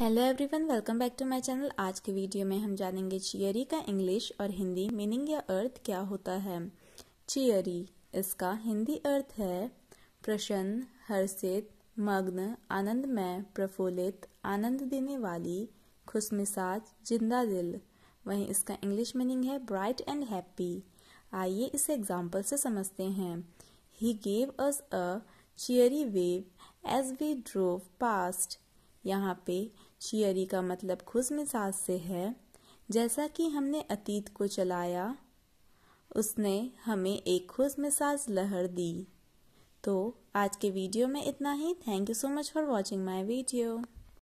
hello everyone welcome back to my channel आज के video में हम जानेंगे चियरी का इंग्लिश और हिंदी मीनिंग या अर्थ क्या होता है चियरी इसका हिंदी अर्थ है प्रसन्न हर्षित मग्न आनंदमय प्रफुल्लित आनंद देने वाली खुशमिसाज जिंदा दिल वहीं इसका इंग्लिश मीनिंग है ब्राइट एंड हैप्पी आइए इसे एग्जाम्पल से समझते हैं he gave us a cheery wave as we drove past यहाँ पे शियरी का मतलब खुश मिजाज से है जैसा कि हमने अतीत को चलाया उसने हमें एक खुश मिजाज लहर दी तो आज के वीडियो में इतना ही thank you so much for watching my video